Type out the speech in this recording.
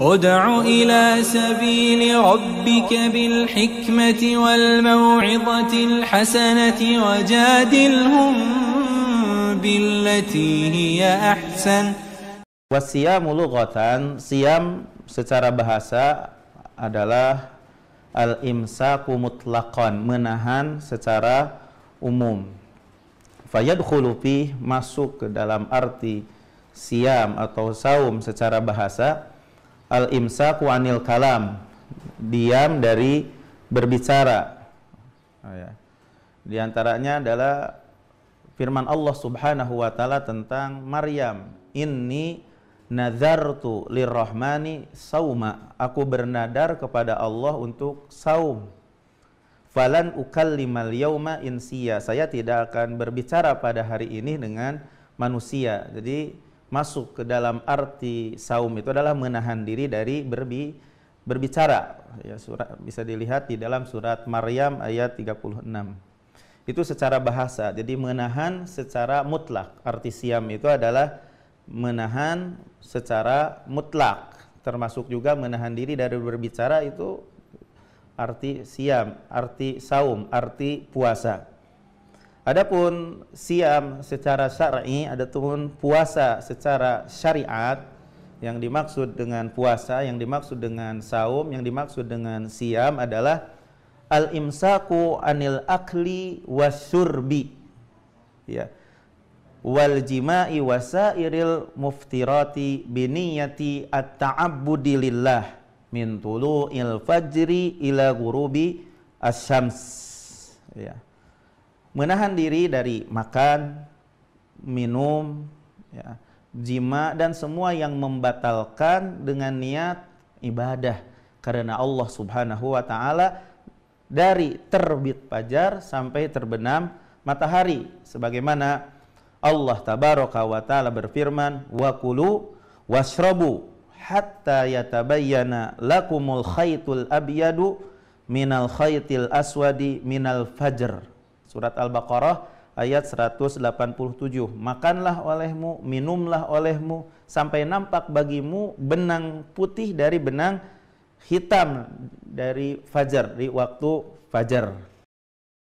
ادع إلى سبيل ربك بالحكمة والموعظة الحسنة وجادلهم بالتي هي أحسن Wasiyamu lughatan, siam secara bahasa adalah al-imsaku mutlaqan, menahan secara umum. Fayadkhulu masuk ke dalam arti siam atau saum secara bahasa al imsa wa anil kalam, diam dari berbicara. Oh, ya. Di antaranya adalah firman Allah Subhanahu wa taala tentang Maryam, "Inni nazartu lirrahmani sauma." Aku bernadar kepada Allah untuk saum. Falan ukallimal yauma insiya. Saya tidak akan berbicara pada hari ini dengan manusia. Jadi masuk ke dalam arti saum itu adalah menahan diri dari berbi, berbicara. Ya, surat, bisa dilihat di dalam surat Maryam ayat 36. Itu secara bahasa. Jadi menahan secara mutlak. Arti siam itu adalah menahan secara mutlak. Termasuk juga menahan diri dari berbicara itu arti siam, arti saum, arti puasa. Adapun siam secara syar'i, adapun puasa secara syariat yang dimaksud dengan puasa, yang dimaksud dengan saum, yang dimaksud dengan siam adalah al-imsaku anil akli wasyurbi. Ya. Wal jima'i wasairil muftirati biniyati at-ta'abbudi lillah min tulu'il fajri ila ghurubi asy Ya menahan diri dari makan, minum, ya, jima dan semua yang membatalkan dengan niat ibadah karena Allah Subhanahu wa taala dari terbit fajar sampai terbenam matahari sebagaimana Allah tabaraka wa taala berfirman wa kulu washrabu hatta yatabayyana lakumul khaytul abyadu minal khaitil aswadi minal fajr Surat Al-Baqarah ayat 187. Makanlah olehmu, minumlah olehmu sampai nampak bagimu benang putih dari benang hitam dari fajar, di waktu fajar.